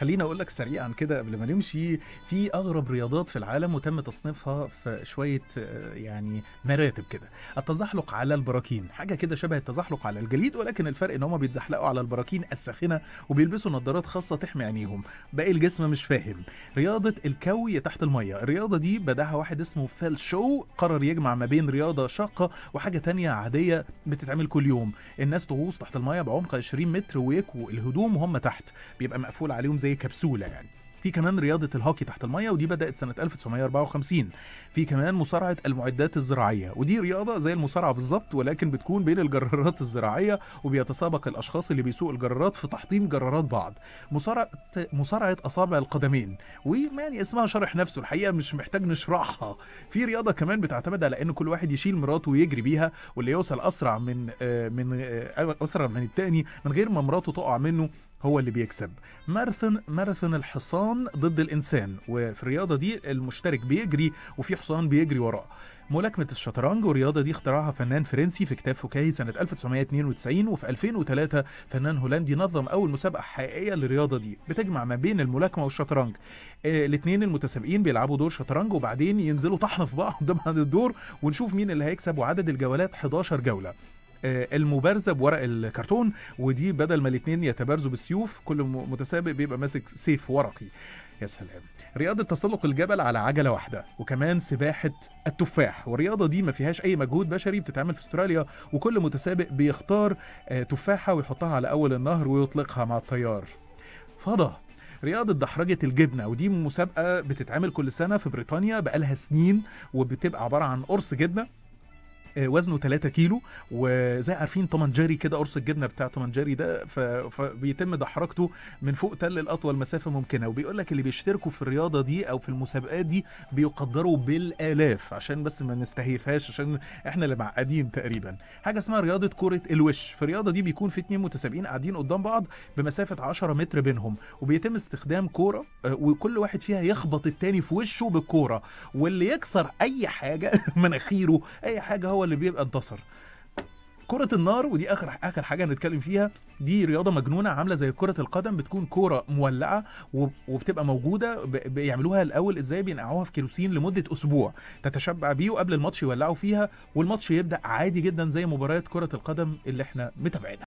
خليني اقول لك سريعا كده قبل ما نمشي في اغرب رياضات في العالم وتم تصنيفها في شويه آه، يعني مراتب كده التزحلق على البراكين حاجه كده شبه التزحلق على الجليد ولكن الفرق ان هم بيتزحلقوا على البراكين الساخنه وبيلبسوا نظارات خاصه تحمي عينيهم باقي الجسم مش فاهم رياضه الكوي تحت الميه الرياضه دي بداها واحد اسمه فيل شو قرر يجمع ما بين رياضه شاقه وحاجه تانية عاديه بتتعمل كل يوم الناس تغوص تحت الميه بعمق 20 متر ويكو الهدوم وهم تحت بيبقى مقفول عليهم زي زي كبسوله يعني في كمان رياضة الهوكي تحت المية ودي بدأت سنة 1954 في كمان مصارعة المعدات الزراعية ودي رياضة زي المصارعة بالظبط ولكن بتكون بين الجرارات الزراعية وبيتسابق الأشخاص اللي بيسوق الجرارات في تحطيم جرارات بعض مصارعة مصارعة أصابع القدمين ويعني اسمها شرح نفسه الحقيقة مش محتاج نشرحها في رياضة كمان بتعتمد على إن كل واحد يشيل مراته ويجري بيها واللي يوصل أسرع من آه، من آه، أسرع من التاني من غير ما مراته تقع منه هو اللي بيكسب ماراثون ماراثون الحصان ضد الانسان وفي الرياضه دي المشترك بيجري وفي حصان بيجري وراه ملاكمة الشطرنج والرياضة دي اخترعها فنان فرنسي في كتاب فكاهي سنة 1992 وفي 2003 فنان هولندي نظم أول مسابقة حقيقية للرياضة دي بتجمع ما بين الملاكمة والشطرنج آه الاثنين المتسابقين بيلعبوا دور شطرنج وبعدين ينزلوا طحن في بعض بعد الدور ونشوف مين اللي هيكسب وعدد الجولات 11 جولة آه، المبارزه بورق الكرتون ودي بدل ما الاثنين يتبارزوا بالسيوف كل متسابق بيبقى ماسك سيف ورقي يا سلام رياضة تسلق الجبل على عجلة واحدة وكمان سباحة التفاح والرياضة دي ما فيهاش أي مجهود بشري بتتعمل في استراليا وكل متسابق بيختار آه، تفاحة ويحطها على أول النهر ويطلقها مع التيار فضة رياضة دحرجة الجبنة ودي مسابقة بتتعمل كل سنة في بريطانيا بقالها سنين وبتبقى عبارة عن قرص جبنة آه، وزنه 3 كيلو وزي عارفين تومان جيري كده قرص الجبنه بتاع تومان جيري ده فبيتم دحرجته من فوق تل لاطول مسافه ممكنه وبيقول لك اللي بيشتركوا في الرياضه دي او في المسابقات دي بيقدروا بالالاف عشان بس ما نستهيفهاش عشان احنا اللي معقدين تقريبا حاجه اسمها رياضه كره الوش في الرياضه دي بيكون في اثنين متسابقين قاعدين قدام بعض بمسافه 10 متر بينهم وبيتم استخدام كوره آه، وكل واحد فيها يخبط التاني في وشه بالكوره واللي يكسر اي حاجه مناخيره اي حاجه هو اللي بيبقى انتصر كرة النار ودي اخر اخر حاجة هنتكلم فيها دي رياضة مجنونة عاملة زي كرة القدم بتكون كورة مولعة وبتبقى موجودة بيعملوها الاول ازاي بينقعوها في كيروسين لمدة اسبوع تتشبع بيه وقبل الماتش يولعوا فيها والماتش يبدأ عادي جدا زي مباريات كرة القدم اللي احنا متابعينها